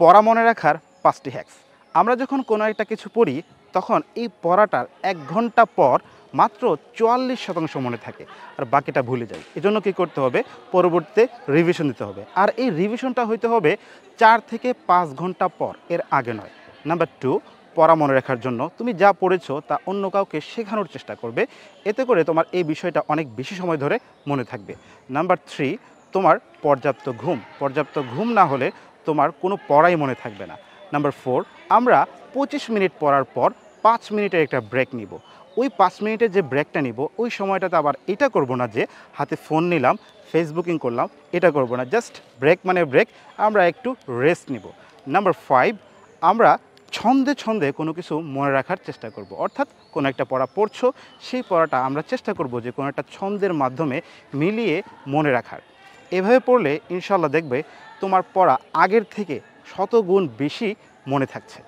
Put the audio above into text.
পড়া মনে রাখার পাঁচটি হ্যাক্স আমরা যখন কোনো একটা কিছু পড়ি তখন এই পড়াটার এক ঘন্টা পর মাত্র চুয়াল্লিশ শতাংশ মনে থাকে আর বাকিটা ভুলে যায় এজন্য কী করতে হবে পরবর্তীতে রিভিশন দিতে হবে আর এই রিভিশনটা হইতে হবে চার থেকে পাঁচ ঘন্টা পর এর আগে নয় নাম্বার টু পড়া মনে রাখার জন্য তুমি যা পড়েছো তা অন্য কাউকে শেখানোর চেষ্টা করবে এতে করে তোমার এই বিষয়টা অনেক বেশি সময় ধরে মনে থাকবে নাম্বার থ্রি তোমার পর্যাপ্ত ঘুম পর্যাপ্ত ঘুম না হলে তোমার কোনো পড়াই মনে থাকবে না নাম্বার ফোর আমরা পঁচিশ মিনিট পড়ার পর পাঁচ মিনিটের একটা ব্রেক নিব ওই পাঁচ মিনিটের যে ব্রেকটা নিব ওই সময়টাতে আবার এটা করব না যে হাতে ফোন নিলাম ফেসবুকিং করলাম এটা করব না জাস্ট ব্রেক মানে ব্রেক আমরা একটু রেস্ট নিব নাম্বার ফাইভ আমরা ছন্দে ছন্দে কোনো কিছু মনে রাখার চেষ্টা করব। অর্থাৎ কোনো একটা পড়া পড়ছো সেই পড়াটা আমরা চেষ্টা করব যে কোনো একটা ছন্দের মাধ্যমে মিলিয়ে মনে রাখার এভাবে পড়লে ইনশাল্লাহ দেখবে তোমার পড়া আগের থেকে শতগুণ বেশি মনে থাকছে